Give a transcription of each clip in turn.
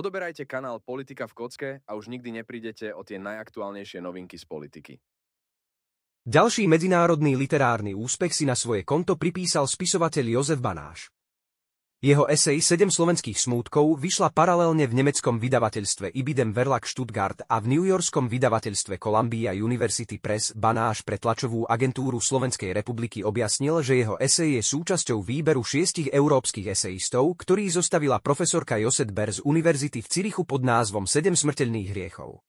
Odoberajte kanál Politika v kocke a už nikdy neprídete o tie najaktuálnejšie novinky z politiky. Ďalší medzinárodný literárny úspech si na svoje konto pripísal spisovateľ Jozef Banáš. Jeho esej 7 slovenských smútkov vyšla paralelne v nemeckom vydavateľstve Ibidem Verlag Stuttgart a v newyorskom vydavateľstve Columbia University Press Banáš pre tlačovú agentúru Slovenskej republiky objasnil, že jeho esej je súčasťou výberu šiestich európskych esejistov, ktorý zostavila profesorka Joset Ber z Univerzity v Cirichu pod názvom 7 smrteľných hriechov.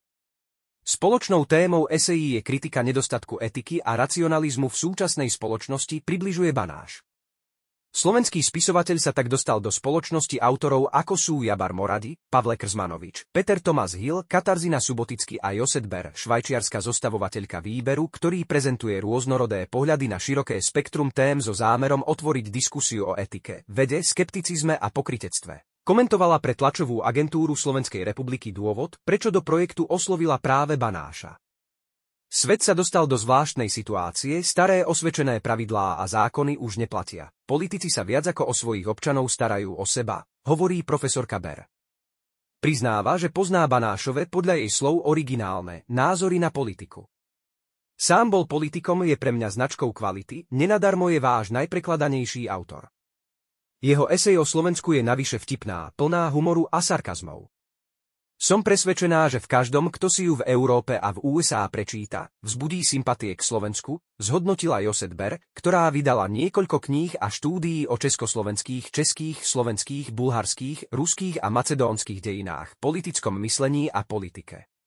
Spoločnou témou esejí je kritika nedostatku etiky a racionalizmu v súčasnej spoločnosti približuje Banáš. Slovenský spisovateľ sa tak dostal do spoločnosti autorov ako sú Jabar Morady, Pavle Krzmanovič, Peter Tomás Hill, Katarzina Suboticky a Joset Ber, švajčiarska zostavovateľka výberu, ktorý prezentuje rôznorodé pohľady na široké spektrum tém so zámerom otvoriť diskusiu o etike, vede, skepticizme a pokritectve. Komentovala pre tlačovú agentúru Slovenskej republiky dôvod, prečo do projektu oslovila práve Banáša. Svet sa dostal do zvláštnej situácie, staré osvečené pravidlá a zákony už neplatia. Politici sa viac ako o svojich občanov starajú o seba, hovorí profesor Kaber. Priznáva, že pozná Banášove podľa jej slov originálne názory na politiku. Sám bol politikom je pre mňa značkou kvality, nenadarmo je váš najprekladanejší autor. Jeho esej o Slovensku je navyše vtipná, plná humoru a sarkazmov. Som presvedčená, že v každom, kto si ju v Európe a v USA prečíta, vzbudí sympatie k Slovensku, zhodnotila Joset Ber, ktorá vydala niekoľko kníh a štúdií o československých, českých, slovenských, bulharských, ruských a macedónskych dejinách, politickom myslení a politike.